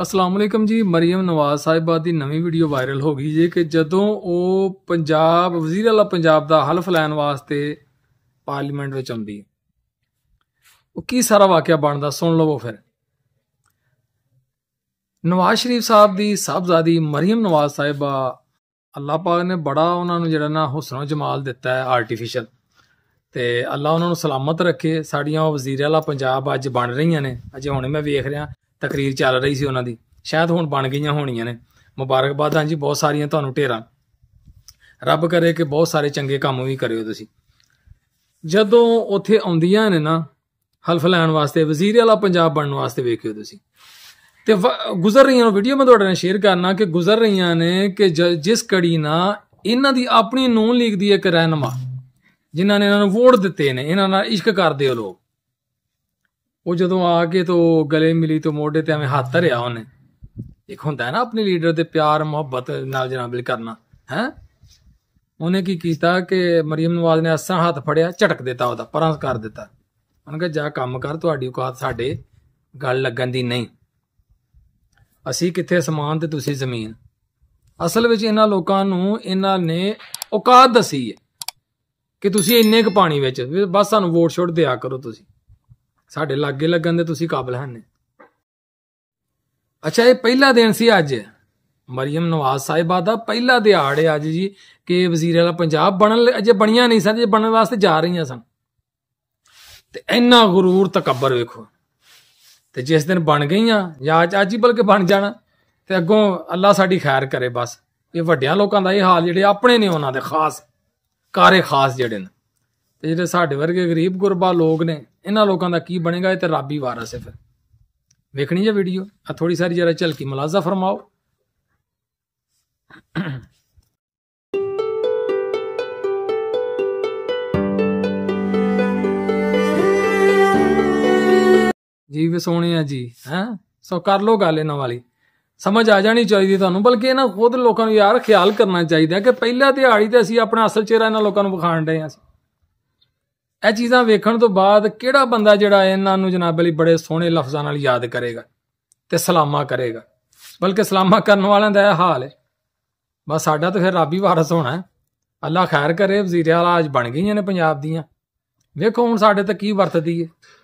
ਅਸਲਾਮੁਅਲੈਕਮ ਜੀ ਮਰੀਮ ਨਵਾਜ਼ ਸਾਹਿਬਾ ਦੀ ਨਵੀਂ video viral ਹੋ ਗਈ ਜੇ ਕਿ ਜਦੋਂ ਉਹ ਪੰਜਾਬ ਵਜ਼ੀਰ ਅਲਾ ਪੰਜਾਬ ਦਾ ਹਲਫ ਲੈਣ ਵਾਸਤੇ ਪਾਰਲੀਮੈਂਟ ਵਿੱਚ ਆਉਂਦੀ ਉਹ ਕੀ ਸਾਰਾ ਵਾਕਿਆ ਬਣਦਾ ਸੁਣ ਲਵੋ ਫਿਰ ਨਵਾਜ਼ ਸ਼ਰੀਫ ਸਾਹਿਬ ਦੀ ਸਾਹਿਬਜ਼ਾਦੀ ਮਰੀਮ ਨਵਾਜ਼ ਸਾਹਿਬਾ ਅੱਲਾਹ ਪਾਕ ਨੇ ਬੜਾ ਉਹਨਾਂ ਨੂੰ ਜਿਹੜਾ ਨਾ ਹੁਸਨੋ ਜਮਾਲ ਦਿੱਤਾ ਹੈ ਆਰਟੀਫੀਸ਼ੀਅਲ ਤੇ ਅੱਲਾਹ ਉਹਨਾਂ ਨੂੰ ਸਲਾਮਤ ਰੱਖੇ ਸਾਡੀਆਂ ਉਹ ਵਜ਼ੀਰ ਅਲਾ ਪੰਜਾਬ ਅੱਜ ਬਣ ਰਹੀਆਂ ਨੇ ਅਜੇ ਹੁਣ ਮੈਂ ਵੇਖ ਰਿਹਾ ਤਕਰੀਰ ਚੱਲ ਰਹੀ ਸੀ ਉਹਨਾਂ ਦੀ ਸ਼ਾਇਦ ਹੁਣ ਬਣ ਗਈਆਂ ਹੋਣੀਆਂ ਨੇ ਮੁਬਾਰਕਬਾਦਾਂ ਜੀ ਬਹੁਤ ਸਾਰੀਆਂ ਤੁਹਾਨੂੰ ਢੇਰਾਂ ਰੱਬ ਕਰੇ ਕਿ ਬਹੁਤ ਸਾਰੇ ਚੰਗੇ ਕੰਮ ਵੀ ਕਰਿਓ ਤੁਸੀਂ ਜਦੋਂ ਉੱਥੇ ਆਉਂਦੀਆਂ ਨੇ ਨਾ ਹਲਫ ਲੈਣ ਵਾਸਤੇ ਵਜ਼ੀਰ ਵਾਲਾ ਪੰਜਾਬ ਬਣਨ ਵਾਸਤੇ ਵੇਖਿਓ ਤੁਸੀਂ ਤੇ ਗੁਜ਼ਰ ਰਹੀਆਂ ਨੇ ਵੀਡੀਓ ਮੈਂ ਤੁਹਾਡੇ ਨਾਲ ਸ਼ੇਅਰ ਕਰਨਾ ਕਿ ਗੁਜ਼ਰ ਰਹੀਆਂ ਨੇ ਕਿ ਜਿਸ ਕੜੀ ਨਾਲ ਇਹਨਾਂ ਦੀ ਆਪਣੀ ਨੂਨ ਲੀਗ ਦੀ ਇੱਕ ਰਹਿਨਮਾ ਜਿਨ੍ਹਾਂ ਨੇ ਇਹਨਾਂ ਨੂੰ ਵੋਟ ਦਿੱਤੇ ਨੇ ਇਹਨਾਂ ਨਾਲ ਇਸ਼ਕ ਕਰਦੇ ਹੋ ਲੋਕ ਉਹ ਜਦੋਂ ਆ ਕੇ ਤੋਂ ਗਲੇ ਮਿਲੀ ਤੋਂ ਮੋਢੇ ਤੇ ਐਵੇਂ ਹੱਥ ਧਰਿਆ ਉਹਨੇ ਇੱਕ ਹੁੰਦਾ ਹੈ ਨਾ ਆਪਣੇ ਲੀਡਰ ਦੇ ਪਿਆਰ ਮੁਹੱਬਤ ਨਾਲ ਜਨਾਬਿਲ ਕਰਨਾ ਹੈ ਉਹਨੇ ਕੀ ਕੀਤਾ ਕਿ ਮਰੀਮ ਨਵਾਜ਼ ਨੇ ਅਸਾਂ ਹੱਥ ਫੜਿਆ ਝਟਕ ਦਿੱਤਾ ਉਹਦਾ ਪਰਾਂ ਕਰ ਦਿੱਤਾ ਉਹਨੇ ਕਿਹਾ ਜਾ ਕੰਮ ਕਰ ਤੁਹਾਡੀ ਔਕਾਤ ਸਾਡੇ ਗੱਲ ਲੱਗਣ ਦੀ ਨਹੀਂ ਅਸੀਂ ਕਿੱਥੇ ਸਮਾਨ ਤੇ ਤੁਸੀਂ ਜ਼ਮੀਨ ਅਸਲ ਵਿੱਚ ਇਹਨਾਂ ਲੋਕਾਂ ਨੂੰ ਇਹਨਾਂ ਨੇ ਔਕਾਤ ਦਸੀ ਹੈ ਕਿ ਤੁਸੀਂ ਇੰਨੇ ਕੁ ਪਾਣੀ ਵਿੱਚ ਬਸ ਸਾਨੂੰ ਵੋਟ ਛੋੜ ਦਿਆ ਕਰੋ ਤੁਸੀਂ ਸਾਡੇ ਲਾਗੇ ਲੱਗਣ ਦੇ ਤੁਸੀਂ ਕਾਬਲ ਹਨ ਅੱਛਾ ਇਹ ਪਹਿਲਾ ਦਿਨ ਸੀ ਅੱਜ ਮਰੀਮ ਨਵਾਜ਼ ਸਾਹਿਬਾ ਦਾ ਪਹਿਲਾ ਦਿਹਾੜ ਹੈ ਅੱਜ ਜੀ ਕਿ ਵਜ਼ੀਰ ਵਾਲਾ ਪੰਜਾਬ ਬਣਨ ਅਜੇ ਬਣੀਆਂ ਨਹੀਂ ਸਨ ਜੇ ਬਣਨ ਵਾਸਤੇ ਜਾ ਰਹੀਆਂ ਸਨ ਤੇ ਇੰਨਾ غرور ਤਕਬਰ ਵੇਖੋ ਤੇ ਜਿਸ ਦਿਨ ਬਣ ਗਈਆਂ ਜਾਂ ਅੱਜ ਹੀ ਬਲਕਿ ਬਣ ਜਾਣਾ ਤੇ ਅੱਗੋਂ ਅੱਲਾ ਸਾਡੀ ਖੈਰ ਕਰੇ ਬਸ ਇਹ ਵੱਡਿਆਂ ਲੋਕਾਂ ਦਾ ਇਹ ਹਾਲ ਜਿਹੜੇ ਆਪਣੇ ਨੇ ਉਹਨਾਂ ਦੇ ਖਾਸ ਕਾਰੇ ਖਾਸ ਜਿਹੜੇ ਨੇ ਤੇ ਜਿਹੜੇ ਸਾਡੇ ਵਰਗੇ ਗਰੀਬ ਗੁਰਬਾ ਲੋਕ ਨੇ ਇਹਨਾਂ ਲੋਕਾਂ ਦਾ ਕੀ ਬਣੇਗਾ ਇਹ ਤੇ ਰਾਬੀ ਵਾਰਸ ਹੈ ਫਿਰ ਵੇਖਣੀ ਜੇ ਵੀਡੀਓ ਆ ਥੋੜੀ ਸਾਰੀ ਜਰਾ ਚਲਕੀ ਮਲਾਜ਼ਾ ਫਰਮਾਓ ਜੀ ਵੀ ਸੋਹਣੇ ਆ ਜੀ ਹੈ ਸੋ ਕਰ ਲੋ ਗੱਲ ਇਹਨਾਂ ਵਾਲੀ ਸਮਝ ਆ ਜਾਣੀ ਚਾਹੀਦੀ ਤੁਹਾਨੂੰ ਬਲਕਿ ਇਹਨਾਂ ਖੁਦ ਲੋਕਾਂ ਨੂੰ ਯਾਰ ਖਿਆਲ ਕਰਨਾ ਚਾਹੀਦਾ ਕਿ ਪਹਿਲਾ ਦਿਹਾੜੀ ਤੇ ਅਸੀਂ ਆਪਣਾ ਅਸਲ ਚਿਹਰਾ ਇਹਨਾਂ ਲੋਕਾਂ ਨੂੰ ਵਿਖਾਣ ਰਹੇ ਹਾਂ ਇਹ ਚੀਜ਼ਾਂ ਵੇਖਣ ਤੋਂ ਬਾਅਦ ਕਿਹੜਾ ਬੰਦਾ ਜਿਹੜਾ ਇਹਨਾਂ ਨੂੰ ਜਨਾਬ ਅਲੀ ਬੜੇ ਸੋਹਣੇ ਲਫ਼ਜ਼ਾਂ ਨਾਲ ਯਾਦ ਕਰੇਗਾ ਤੇ ਸਲਾਮਾ ਕਰੇਗਾ ਬਲਕਿ ਸਲਾਮਾ ਕਰਨ ਵਾਲਿਆਂ ਦਾ ਇਹ ਹਾਲ ਹੈ ਬਸ ਸਾਡਾ ਤਾਂ ਫਿਰ ਰਾਬੀ ਵਾਰਸ ਹੋਣਾ ਹੈ ਅੱਲਾ ਖੈਰ ਕਰੇ ਵਜ਼ੀਰ ਆਲਾ ਅੱਜ ਬਣ ਗਈਆਂ ਨੇ ਪੰਜਾਬ ਦੀਆਂ ਵੇਖੋ ਹੁਣ ਸਾਡੇ ਤੇ ਕੀ ਵਰਤਦੀ ਹੈ